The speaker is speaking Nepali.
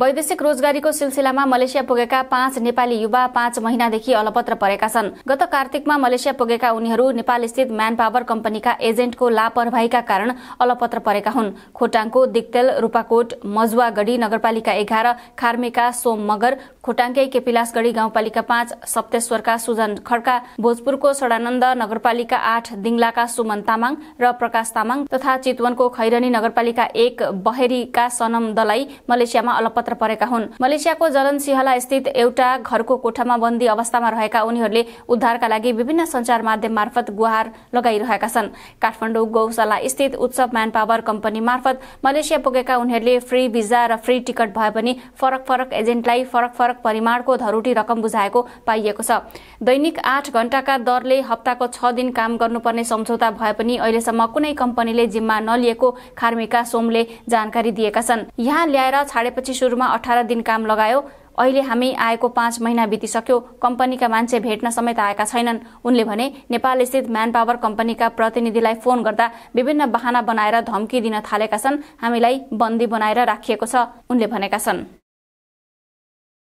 वैदेशिक रोजगारीको सिलसिलामा मलेसिया पुगेका पाँच नेपाली युवा पाँच महिनादेखि अलपत्र परेका छन् गत कार्तिकमा मलेसिया पुगेका उनीहरू नेपाल स्थित म्यान पावर कम्पनीका एजेन्टको लापरवाहीका कारण अलपत्र परेका हुन् खोटाङको दिक्तेल रूपाकोट मजुवागढी नगरपालिका एघार खार्मेका सोम मगर खोटाङकै केपिलासगढी गाउँपालिका पाँच सप्तेश्वरका सुजन खड्का भोजपुरको सडानन्द नगरपालिका आठ दिङलाका सुमन तामाङ र प्रकाश तामाङ तथा चितवनको खैरनी नगरपालिका एक बहेरीका सनम दलाई मलेसियामा अलपत्र पत्र परेका हुन् मलेसियाको जलनसिहला स्थित एउटा घरको कोठामा बन्दी अवस्थामा रहेका उनीहरूले उद्धारका लागि विभिन्न संचार माध्यम मार्फत गुहार लगाइरहेका छन् काठमाडौँ गौशाला स्थित उत्सव म्यान पावर कम्पनी मार्फत मलेसिया पुगेका उनीहरूले फ्री भिजा र फ्री टिकट भए पनि फरक फरक एजेन्टलाई फरक फरक परिमाणको धरोटी रकम बुझाएको पाइएको छ दैनिक आठ घण्टाका दरले हप्ताको छ दिन काम गर्नुपर्ने सम्झौता भए पनि अहिलेसम्म कुनै कम्पनीले जिम्मा नलिएको खार्मीका सोमले जानकारी दिएका छन् यहाँ ल्याएर छाडेपछि सुरु सुरुमा अठार दिन काम लगायो अहिले हामी आएको पाँच महिना बितिसक्यो कम्पनीका मान्छे भेट्न समेत आएका छैनन् उनले भने नेपालस्थित म्यान पावर कम्पनीका प्रतिनिधिलाई फोन गर्दा विभिन्न बहाना बनाएर धम्की दिन थालेका छन् हामीलाई बन्दी बनाएर राखिएको छ उनले भनेका छन्